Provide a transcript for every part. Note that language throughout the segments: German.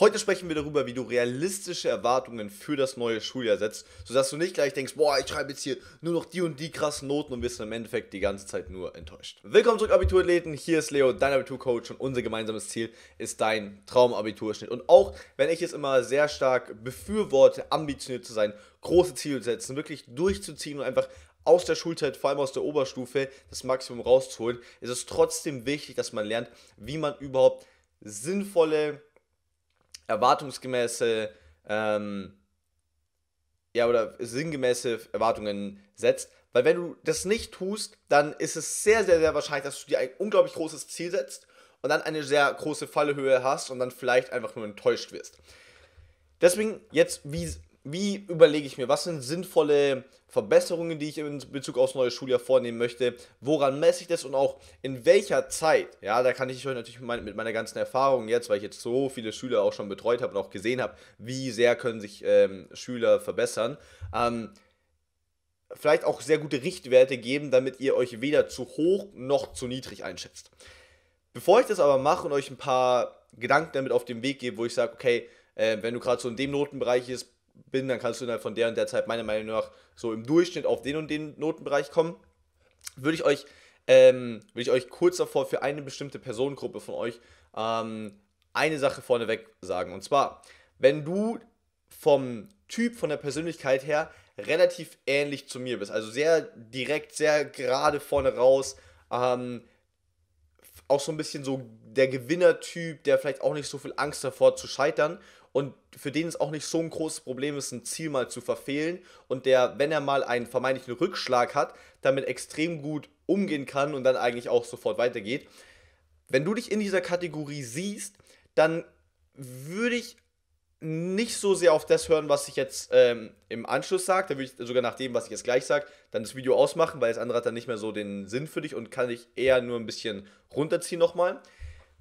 Heute sprechen wir darüber, wie du realistische Erwartungen für das neue Schuljahr setzt, sodass du nicht gleich denkst, boah, ich schreibe jetzt hier nur noch die und die krassen Noten und wirst im Endeffekt die ganze Zeit nur enttäuscht. Willkommen zurück, Abiturathleten. Hier ist Leo, dein Abiturcoach und unser gemeinsames Ziel ist dein Traumabiturschnitt. Und auch wenn ich es immer sehr stark befürworte, ambitioniert zu sein, große Ziele zu setzen, wirklich durchzuziehen und einfach aus der Schulzeit, vor allem aus der Oberstufe, das Maximum rauszuholen, ist es trotzdem wichtig, dass man lernt, wie man überhaupt sinnvolle erwartungsgemäße, ähm, ja, oder sinngemäße Erwartungen setzt. Weil wenn du das nicht tust, dann ist es sehr, sehr, sehr wahrscheinlich, dass du dir ein unglaublich großes Ziel setzt und dann eine sehr große Fallehöhe hast und dann vielleicht einfach nur enttäuscht wirst. Deswegen jetzt, wie wie überlege ich mir, was sind sinnvolle Verbesserungen, die ich in Bezug aufs neue Schuljahr vornehmen möchte, woran messe ich das und auch in welcher Zeit, ja, da kann ich euch natürlich mit meiner ganzen Erfahrung jetzt, weil ich jetzt so viele Schüler auch schon betreut habe und auch gesehen habe, wie sehr können sich ähm, Schüler verbessern, ähm, vielleicht auch sehr gute Richtwerte geben, damit ihr euch weder zu hoch noch zu niedrig einschätzt. Bevor ich das aber mache und euch ein paar Gedanken damit auf den Weg gebe, wo ich sage, okay, äh, wenn du gerade so in dem Notenbereich bist, bin, dann kannst du dann von der und der Zeit meiner Meinung nach so im Durchschnitt auf den und den Notenbereich kommen. Würde ich euch, ähm, würde ich euch kurz davor für eine bestimmte Personengruppe von euch ähm, eine Sache vorneweg sagen. Und zwar, wenn du vom Typ, von der Persönlichkeit her relativ ähnlich zu mir bist, also sehr direkt, sehr gerade vorne raus, ähm, auch so ein bisschen so der Gewinnertyp, der vielleicht auch nicht so viel Angst davor zu scheitern und für den es auch nicht so ein großes Problem ist, ein Ziel mal zu verfehlen und der, wenn er mal einen vermeintlichen Rückschlag hat, damit extrem gut umgehen kann und dann eigentlich auch sofort weitergeht. Wenn du dich in dieser Kategorie siehst, dann würde ich nicht so sehr auf das hören, was ich jetzt ähm, im Anschluss sage. Da würde ich sogar nach dem, was ich jetzt gleich sage, dann das Video ausmachen, weil das andere hat dann nicht mehr so den Sinn für dich und kann dich eher nur ein bisschen runterziehen nochmal.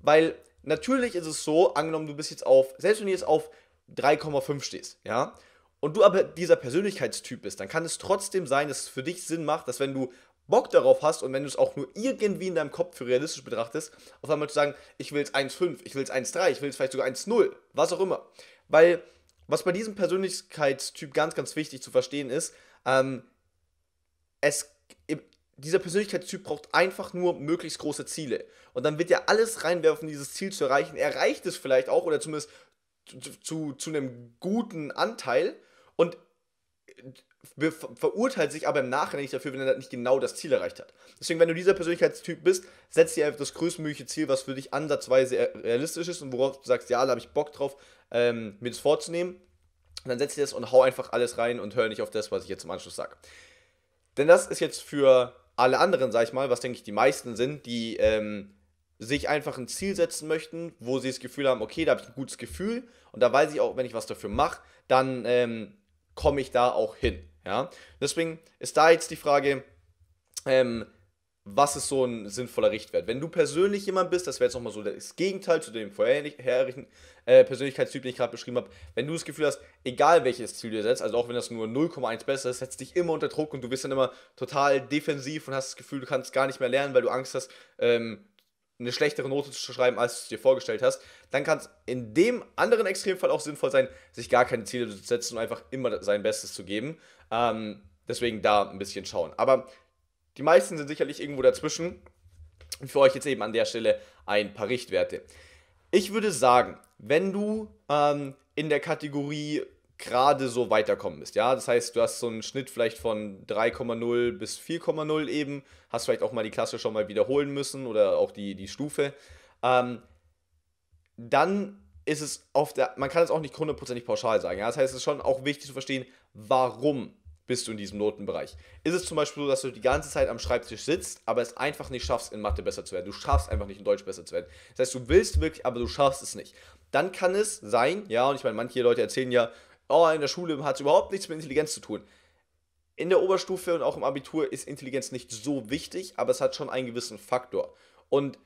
Weil natürlich ist es so, angenommen, du bist jetzt auf, selbst wenn du jetzt auf 3,5 stehst, ja, und du aber dieser Persönlichkeitstyp bist, dann kann es trotzdem sein, dass es für dich Sinn macht, dass wenn du Bock darauf hast und wenn du es auch nur irgendwie in deinem Kopf für realistisch betrachtest, auf einmal zu sagen, ich will es 1,5, ich will es 1,3, ich will es vielleicht sogar 1,0, was auch immer. Weil, was bei diesem Persönlichkeitstyp ganz, ganz wichtig zu verstehen ist, ähm, es dieser Persönlichkeitstyp braucht einfach nur möglichst große Ziele. Und dann wird er alles reinwerfen, dieses Ziel zu erreichen. Er erreicht es vielleicht auch oder zumindest zu, zu, zu einem guten Anteil und verurteilt sich aber im Nachhinein nicht dafür, wenn er nicht genau das Ziel erreicht hat. Deswegen, wenn du dieser Persönlichkeitstyp bist, setz dir einfach das größtmögliche Ziel, was für dich ansatzweise realistisch ist und worauf du sagst, ja, da habe ich Bock drauf, ähm, mir das vorzunehmen. Und dann setz dir das und hau einfach alles rein und hör nicht auf das, was ich jetzt im Anschluss sage. Denn das ist jetzt für alle anderen, sag ich mal, was denke ich die meisten sind, die ähm, sich einfach ein Ziel setzen möchten, wo sie das Gefühl haben, okay, da habe ich ein gutes Gefühl und da weiß ich auch, wenn ich was dafür mache, dann ähm, komme ich da auch hin. Ja? Deswegen ist da jetzt die Frage, ähm, was ist so ein sinnvoller Richtwert. Wenn du persönlich jemand bist, das wäre jetzt nochmal so das Gegenteil zu dem vorherigen äh, Persönlichkeitstyp, den ich gerade beschrieben habe, wenn du das Gefühl hast, egal welches Ziel du setzt, also auch wenn das nur 0,1 besser ist, setzt dich immer unter Druck und du bist dann immer total defensiv und hast das Gefühl, du kannst gar nicht mehr lernen, weil du Angst hast, ähm, eine schlechtere Note zu schreiben, als du es dir vorgestellt hast, dann kann es in dem anderen Extremfall auch sinnvoll sein, sich gar keine Ziele zu setzen und einfach immer sein Bestes zu geben. Ähm, deswegen da ein bisschen schauen. Aber die meisten sind sicherlich irgendwo dazwischen. Und für euch jetzt eben an der Stelle ein paar Richtwerte. Ich würde sagen, wenn du ähm, in der Kategorie gerade so weiterkommen bist, ja, das heißt, du hast so einen Schnitt vielleicht von 3,0 bis 4,0 eben, hast vielleicht auch mal die Klasse schon mal wiederholen müssen oder auch die, die Stufe, ähm, dann ist es auf der, man kann es auch nicht hundertprozentig pauschal sagen, ja, das heißt, es ist schon auch wichtig zu verstehen, warum bist du in diesem Notenbereich. Ist es zum Beispiel so, dass du die ganze Zeit am Schreibtisch sitzt, aber es einfach nicht schaffst, in Mathe besser zu werden. Du schaffst einfach nicht, in Deutsch besser zu werden. Das heißt, du willst wirklich, aber du schaffst es nicht. Dann kann es sein, ja, und ich meine, manche Leute erzählen ja, oh, in der Schule hat es überhaupt nichts mit Intelligenz zu tun. In der Oberstufe und auch im Abitur ist Intelligenz nicht so wichtig, aber es hat schon einen gewissen Faktor. Und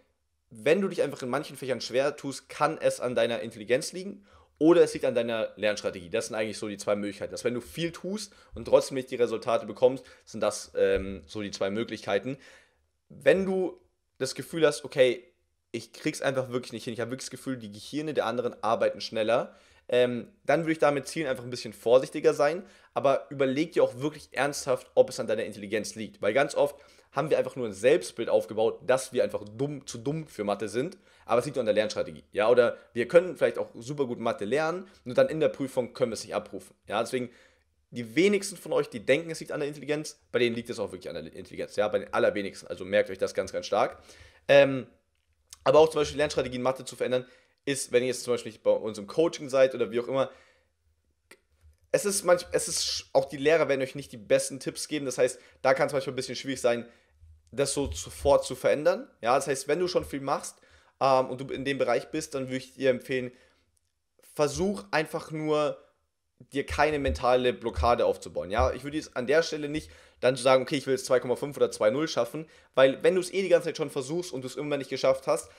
wenn du dich einfach in manchen Fächern schwer tust, kann es an deiner Intelligenz liegen oder es liegt an deiner Lernstrategie. Das sind eigentlich so die zwei Möglichkeiten. Dass wenn du viel tust und trotzdem nicht die Resultate bekommst, sind das ähm, so die zwei Möglichkeiten. Wenn du das Gefühl hast, okay, ich krieg's einfach wirklich nicht hin, ich habe wirklich das Gefühl, die Gehirne der anderen arbeiten schneller, ähm, dann würde ich damit Zielen einfach ein bisschen vorsichtiger sein. Aber überleg dir auch wirklich ernsthaft, ob es an deiner Intelligenz liegt. Weil ganz oft haben wir einfach nur ein Selbstbild aufgebaut, dass wir einfach dumm, zu dumm für Mathe sind. Aber es liegt nur an der Lernstrategie. Ja, oder wir können vielleicht auch super gut Mathe lernen, nur dann in der Prüfung können wir es nicht abrufen. Ja, deswegen die wenigsten von euch, die denken, es liegt an der Intelligenz, bei denen liegt es auch wirklich an der Intelligenz. Ja, bei den allerwenigsten. Also merkt euch das ganz, ganz stark. Ähm, aber auch zum Beispiel Lernstrategien Mathe zu verändern, ist, wenn ihr jetzt zum Beispiel nicht bei uns im Coaching seid oder wie auch immer, es ist manchmal, es ist, auch die Lehrer werden euch nicht die besten Tipps geben. Das heißt, da kann es manchmal ein bisschen schwierig sein, das so sofort zu verändern. Ja, das heißt, wenn du schon viel machst ähm, und du in dem Bereich bist, dann würde ich dir empfehlen, versuch einfach nur dir keine mentale Blockade aufzubauen. Ja, ich würde jetzt an der Stelle nicht dann zu sagen, okay, ich will jetzt 2,5 oder 2,0 schaffen, weil wenn du es eh die ganze Zeit schon versuchst und du es immer nicht geschafft hast,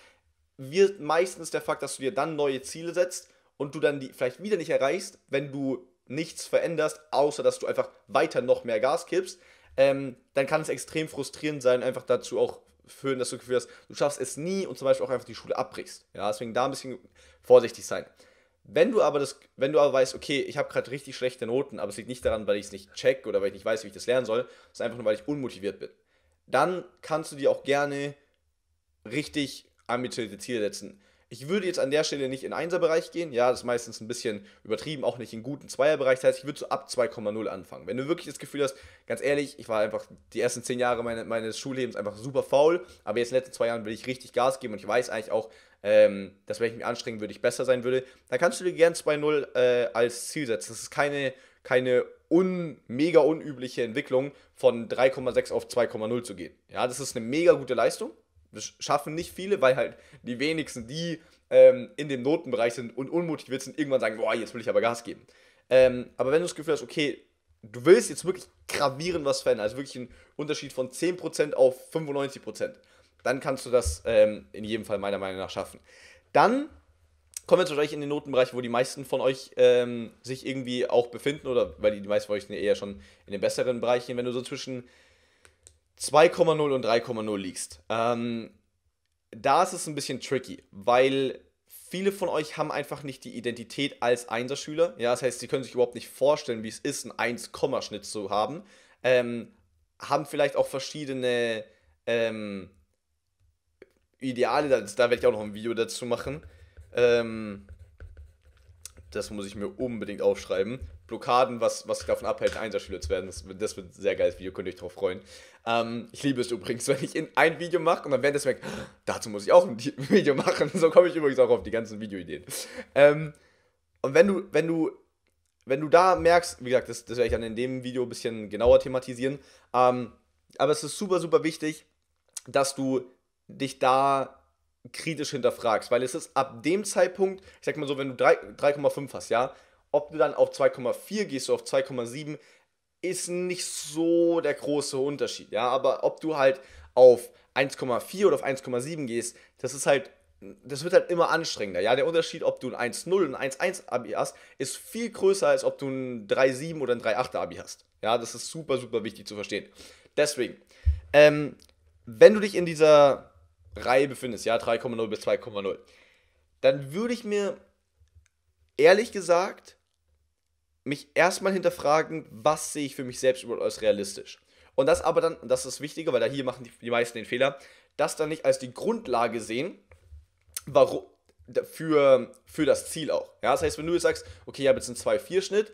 wird meistens der Fakt, dass du dir dann neue Ziele setzt und du dann die vielleicht wieder nicht erreichst, wenn du nichts veränderst, außer dass du einfach weiter noch mehr Gas gibst ähm, dann kann es extrem frustrierend sein, einfach dazu auch führen, dass du Gefühl hast, du schaffst es nie und zum Beispiel auch einfach die Schule abbrichst. Ja, deswegen da ein bisschen vorsichtig sein. Wenn du aber das, wenn du aber weißt, okay, ich habe gerade richtig schlechte Noten, aber es liegt nicht daran, weil ich es nicht check oder weil ich nicht weiß, wie ich das lernen soll, es ist einfach nur, weil ich unmotiviert bin. Dann kannst du dir auch gerne richtig ambitionierte Ziele setzen. Ich würde jetzt an der Stelle nicht in Einserbereich gehen. Ja, das ist meistens ein bisschen übertrieben, auch nicht in guten Zweierbereich. Das heißt, ich würde so ab 2,0 anfangen. Wenn du wirklich das Gefühl hast, ganz ehrlich, ich war einfach die ersten zehn Jahre meine, meines Schullebens einfach super faul, aber jetzt in den letzten zwei Jahren will ich richtig Gas geben und ich weiß eigentlich auch, ähm, dass wenn ich mich anstrengen würde, ich besser sein würde, dann kannst du dir gern 2,0 äh, als Ziel setzen. Das ist keine, keine un, mega unübliche Entwicklung, von 3,6 auf 2,0 zu gehen. Ja, das ist eine mega gute Leistung. Das schaffen nicht viele, weil halt die wenigsten, die ähm, in dem Notenbereich sind und unmotiviert sind, irgendwann sagen, boah, jetzt will ich aber Gas geben. Ähm, aber wenn du das Gefühl hast, okay, du willst jetzt wirklich gravierend was verändern, also wirklich einen Unterschied von 10% auf 95%, dann kannst du das ähm, in jedem Fall meiner Meinung nach schaffen. Dann kommen wir jetzt wahrscheinlich in den Notenbereich, wo die meisten von euch ähm, sich irgendwie auch befinden, oder weil die, die meisten von euch sind eher schon in den besseren Bereichen, wenn du so zwischen 2,0 und 3,0 liegst. Ähm, da ist es ein bisschen tricky, weil viele von euch haben einfach nicht die Identität als Einserschüler. Ja, das heißt, sie können sich überhaupt nicht vorstellen, wie es ist, einen 1 schnitt zu haben. Ähm, haben vielleicht auch verschiedene ähm, Ideale, da, da werde ich auch noch ein Video dazu machen. Ähm, das muss ich mir unbedingt aufschreiben. Blockaden, was, was davon abhält, ein zu werden. Das, das, wird ein sehr geiles Video, könnt ihr euch drauf freuen. Ähm, ich liebe es übrigens, wenn ich in ein Video mache und dann währenddessen merke, dazu muss ich auch ein Video machen. So komme ich übrigens auch auf die ganzen Videoideen. Ähm, und wenn du, wenn du, wenn du da merkst, wie gesagt, das, das werde ich dann in dem Video ein bisschen genauer thematisieren, ähm, aber es ist super, super wichtig, dass du dich da kritisch hinterfragst, weil es ist ab dem Zeitpunkt, ich sag mal so, wenn du 3,5 hast, ja, ob du dann auf 2,4 gehst oder auf 2,7, ist nicht so der große Unterschied, ja, aber ob du halt auf 1,4 oder auf 1,7 gehst, das ist halt, das wird halt immer anstrengender, ja, der Unterschied, ob du ein 1,0 und ein 1,1 Abi hast, ist viel größer, als ob du ein 3,7 oder ein 3,8 Abi hast, ja, das ist super, super wichtig zu verstehen. Deswegen, ähm, wenn du dich in dieser Reihe befindest, ja, 3,0 bis 2,0, dann würde ich mir ehrlich gesagt mich erstmal hinterfragen, was sehe ich für mich selbst überhaupt als realistisch. Und das aber dann, das ist das Wichtige, weil da hier machen die, die meisten den Fehler, das dann nicht als die Grundlage sehen, warum, für, für das Ziel auch. Ja, das heißt, wenn du jetzt sagst, okay, ich habe jetzt einen 2-4-Schnitt,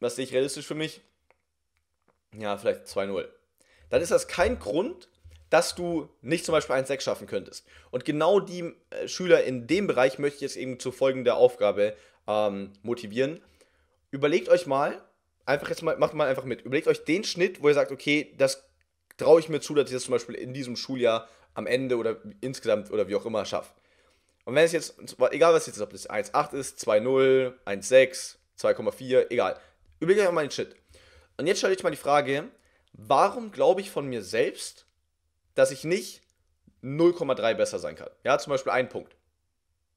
was sehe ich realistisch für mich? Ja, vielleicht 2-0. Dann ist das kein Grund, dass du nicht zum Beispiel 1,6 schaffen könntest. Und genau die äh, Schüler in dem Bereich möchte ich jetzt eben zu folgender Aufgabe ähm, motivieren. Überlegt euch mal, einfach jetzt mal, macht mal einfach mit, überlegt euch den Schnitt, wo ihr sagt, okay, das traue ich mir zu, dass ich das zum Beispiel in diesem Schuljahr am Ende oder insgesamt oder wie auch immer schaffe. Und wenn es jetzt, egal was jetzt ist, ob das 1,8 ist, 2,0, 1,6, 2,4, egal. Überlegt euch mal den Schnitt. Und jetzt stelle ich mal die Frage, warum glaube ich von mir selbst, dass ich nicht 0,3 besser sein kann. Ja, zum Beispiel einen Punkt.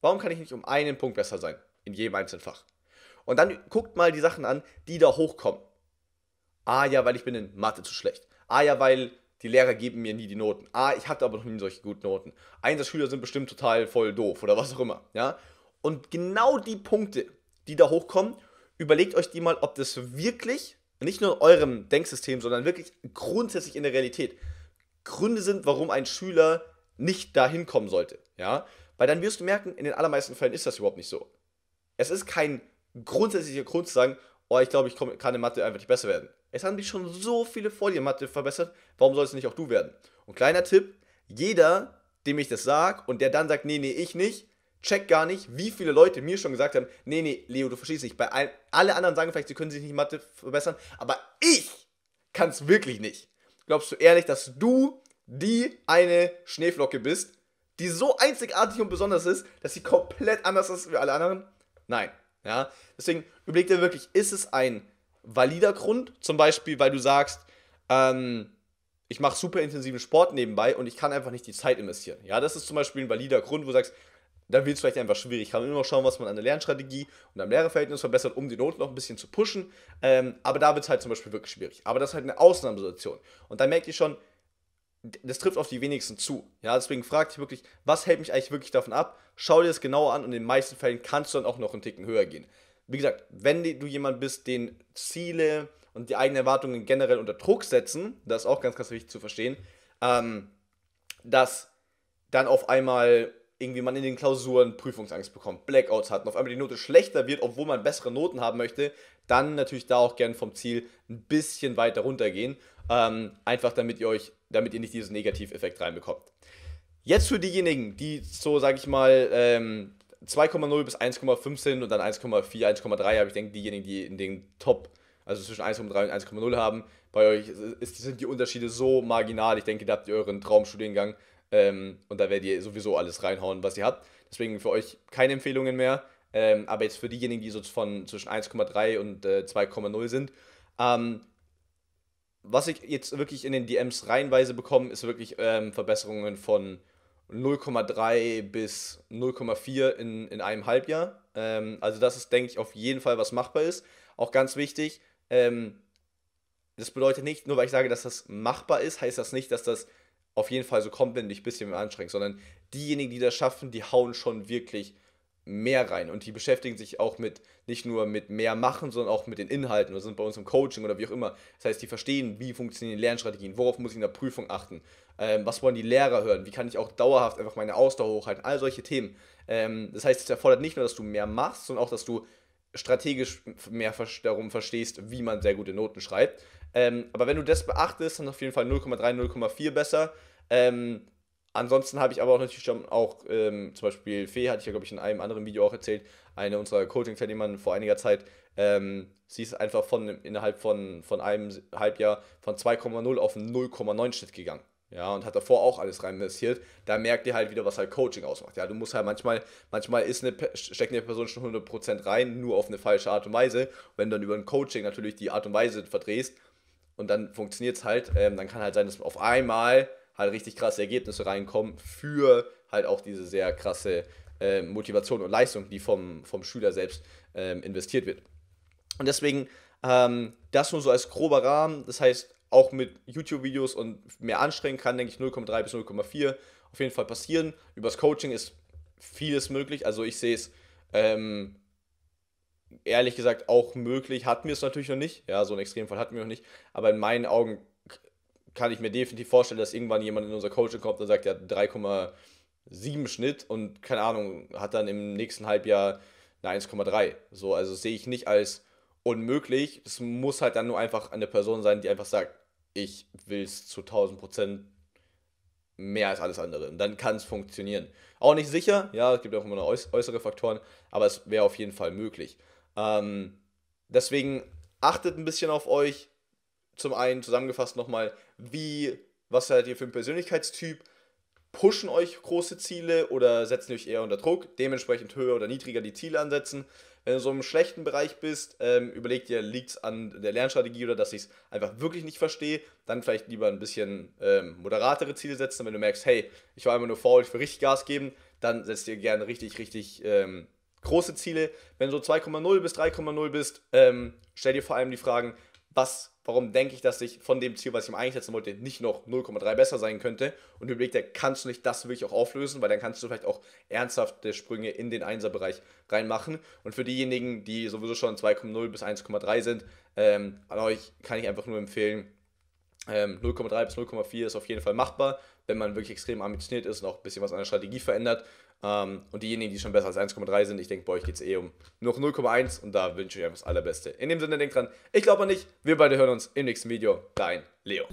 Warum kann ich nicht um einen Punkt besser sein? In jedem einzelnen Fach. Und dann guckt mal die Sachen an, die da hochkommen. Ah ja, weil ich bin in Mathe zu schlecht. Ah ja, weil die Lehrer geben mir nie die Noten. Ah, ich hatte aber noch nie solche guten Noten. Einsatzschüler sind bestimmt total voll doof oder was auch immer. Ja? Und genau die Punkte, die da hochkommen, überlegt euch die mal, ob das wirklich, nicht nur in eurem Denksystem, sondern wirklich grundsätzlich in der Realität, Gründe sind, warum ein Schüler nicht dahin kommen sollte. Ja? Weil dann wirst du merken, in den allermeisten Fällen ist das überhaupt nicht so. Es ist kein grundsätzlicher Grund zu sagen, oh, ich glaube, ich kann in Mathe einfach nicht besser werden. Es haben sich schon so viele vor dir in Mathe verbessert, warum sollst du nicht auch du werden? Und kleiner Tipp, jeder, dem ich das sage und der dann sagt, nee, nee, ich nicht, checkt gar nicht, wie viele Leute mir schon gesagt haben, nee, nee, Leo, du verstehst nicht. Bei all, alle anderen sagen vielleicht, sie können sich nicht in Mathe verbessern, aber ich kann es wirklich nicht glaubst du ehrlich, dass du die eine Schneeflocke bist, die so einzigartig und besonders ist, dass sie komplett anders ist wie alle anderen? Nein. Ja? Deswegen überleg dir wirklich, ist es ein valider Grund? Zum Beispiel, weil du sagst, ähm, ich mache super intensiven Sport nebenbei und ich kann einfach nicht die Zeit investieren. Ja, das ist zum Beispiel ein valider Grund, wo du sagst, dann wird es vielleicht einfach schwierig. Kann man immer noch schauen, was man an der Lernstrategie und am Lehrerverhältnis verbessert, um die Noten noch ein bisschen zu pushen. Ähm, aber da wird es halt zum Beispiel wirklich schwierig. Aber das ist halt eine Ausnahmesituation. Und da merkt ihr schon, das trifft auf die wenigsten zu. Ja, deswegen fragt ich wirklich, was hält mich eigentlich wirklich davon ab? Schau dir das genauer an und in den meisten Fällen kannst du dann auch noch einen Ticken höher gehen. Wie gesagt, wenn du jemand bist, den Ziele und die eigenen Erwartungen generell unter Druck setzen, das ist auch ganz, ganz wichtig zu verstehen, ähm, dass dann auf einmal irgendwie man in den Klausuren Prüfungsangst bekommt, Blackouts hat und auf einmal die Note schlechter wird, obwohl man bessere Noten haben möchte, dann natürlich da auch gern vom Ziel ein bisschen weiter runtergehen. Ähm, einfach damit ihr euch, damit ihr nicht diesen Negativeffekt reinbekommt. Jetzt für diejenigen, die so, sage ich mal, ähm, 2,0 bis 1,5 sind und dann 1,4, 1,3, aber ich denke, diejenigen, die in den Top, also zwischen 1,3 und 1,0 haben, bei euch ist, sind die Unterschiede so marginal. Ich denke, da habt ihr euren Traumstudiengang ähm, und da werdet ihr sowieso alles reinhauen, was ihr habt. Deswegen für euch keine Empfehlungen mehr. Ähm, aber jetzt für diejenigen, die so von zwischen 1,3 und äh, 2,0 sind. Ähm, was ich jetzt wirklich in den DMs reihenweise bekomme, ist wirklich ähm, Verbesserungen von 0,3 bis 0,4 in, in einem Halbjahr. Ähm, also das ist, denke ich, auf jeden Fall, was machbar ist. Auch ganz wichtig, ähm, das bedeutet nicht, nur weil ich sage, dass das machbar ist, heißt das nicht, dass das auf jeden Fall so kommt, wenn du dich ein bisschen anstrengst, sondern diejenigen, die das schaffen, die hauen schon wirklich mehr rein und die beschäftigen sich auch mit nicht nur mit mehr machen, sondern auch mit den Inhalten oder sind bei uns im Coaching oder wie auch immer. Das heißt, die verstehen, wie funktionieren Lernstrategien, worauf muss ich in der Prüfung achten, ähm, was wollen die Lehrer hören, wie kann ich auch dauerhaft einfach meine Ausdauer hochhalten, all solche Themen. Ähm, das heißt, es erfordert nicht nur, dass du mehr machst, sondern auch, dass du strategisch mehr darum verstehst, wie man sehr gute Noten schreibt. Ähm, aber wenn du das beachtest, dann auf jeden Fall 0,3, 0,4 besser. Ähm, ansonsten habe ich aber auch natürlich schon auch, ähm, zum Beispiel Fee, hatte ich ja, glaube ich, in einem anderen Video auch erzählt, eine unserer Coaching-Teilnehmern vor einiger Zeit, ähm, sie ist einfach von innerhalb von, von einem Halbjahr von 2,0 auf 0,9 Schnitt gegangen. Ja, und hat davor auch alles rein investiert. Da merkt ihr halt wieder, was halt Coaching ausmacht. Ja, du musst halt manchmal, manchmal ist eine, steckt eine Person schon 100% rein, nur auf eine falsche Art und Weise. wenn du dann über ein Coaching natürlich die Art und Weise verdrehst und dann funktioniert es halt, ähm, dann kann halt sein, dass auf einmal halt richtig krasse Ergebnisse reinkommen für halt auch diese sehr krasse äh, Motivation und Leistung, die vom, vom Schüler selbst ähm, investiert wird. Und deswegen ähm, das nur so als grober Rahmen. Das heißt, auch mit YouTube-Videos und mehr anstrengen kann, denke ich, 0,3 bis 0,4 auf jeden Fall passieren. Übers Coaching ist vieles möglich. Also ich sehe es ähm, ehrlich gesagt auch möglich. Hatten wir es natürlich noch nicht. Ja, so einen Extremfall hatten wir noch nicht. Aber in meinen Augen kann ich mir definitiv vorstellen, dass irgendwann jemand in unser Coaching kommt und sagt, er hat 3,7 Schnitt und keine Ahnung, hat dann im nächsten Halbjahr eine 1,3. So, also sehe ich nicht als unmöglich. Es muss halt dann nur einfach eine Person sein, die einfach sagt, ich will es zu 1000 Prozent mehr als alles andere. Und dann kann es funktionieren. Auch nicht sicher, ja, es gibt auch immer noch äußere Faktoren, aber es wäre auf jeden Fall möglich. Ähm, deswegen achtet ein bisschen auf euch. Zum einen zusammengefasst nochmal, wie, was seid ihr für ein Persönlichkeitstyp? Pushen euch große Ziele oder setzen euch eher unter Druck? Dementsprechend höher oder niedriger die Ziele ansetzen. Wenn du so im schlechten Bereich bist, ähm, überleg dir, liegt es an der Lernstrategie oder dass ich es einfach wirklich nicht verstehe, dann vielleicht lieber ein bisschen ähm, moderatere Ziele setzen. Wenn du merkst, hey, ich war immer nur faul, ich will richtig Gas geben, dann setzt ihr gerne richtig, richtig ähm, große Ziele. Wenn du so 2,0 bis 3,0 bist, ähm, stell dir vor allem die Fragen, was, warum denke ich, dass ich von dem Ziel, was ich mir einsetzen wollte, nicht noch 0,3 besser sein könnte. Und überleg dir, kannst du nicht das wirklich auch auflösen, weil dann kannst du vielleicht auch ernsthafte Sprünge in den 1 bereich reinmachen. Und für diejenigen, die sowieso schon 2,0 bis 1,3 sind, ähm, an euch kann ich einfach nur empfehlen, ähm, 0,3 bis 0,4 ist auf jeden Fall machbar, wenn man wirklich extrem ambitioniert ist und auch ein bisschen was an der Strategie verändert. Ähm, und diejenigen, die schon besser als 1,3 sind, ich denke, bei euch geht es eh um noch 0,1 und da wünsche ich euch einfach das Allerbeste. In dem Sinne, denkt dran, ich glaube an dich. Wir beide hören uns im nächsten Video. Dein Leo.